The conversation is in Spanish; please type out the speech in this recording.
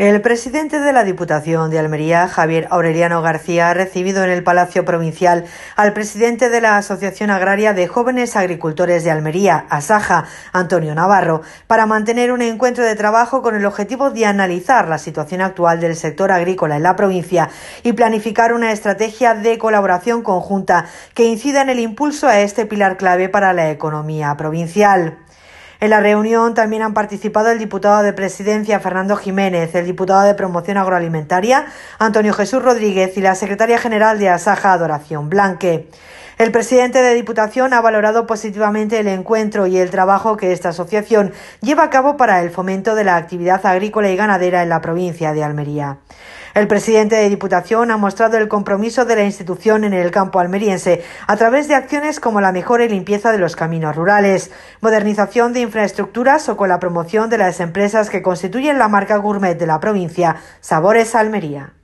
El presidente de la Diputación de Almería, Javier Aureliano García, ha recibido en el Palacio Provincial al presidente de la Asociación Agraria de Jóvenes Agricultores de Almería, ASAJA, Antonio Navarro, para mantener un encuentro de trabajo con el objetivo de analizar la situación actual del sector agrícola en la provincia y planificar una estrategia de colaboración conjunta que incida en el impulso a este pilar clave para la economía provincial. En la reunión también han participado el diputado de Presidencia Fernando Jiménez, el diputado de Promoción Agroalimentaria Antonio Jesús Rodríguez y la secretaria general de Asaja Adoración Blanque. El presidente de Diputación ha valorado positivamente el encuentro y el trabajo que esta asociación lleva a cabo para el fomento de la actividad agrícola y ganadera en la provincia de Almería. El presidente de Diputación ha mostrado el compromiso de la institución en el campo almeriense a través de acciones como la mejora y limpieza de los caminos rurales, modernización de infraestructuras o con la promoción de las empresas que constituyen la marca gourmet de la provincia, Sabores Almería.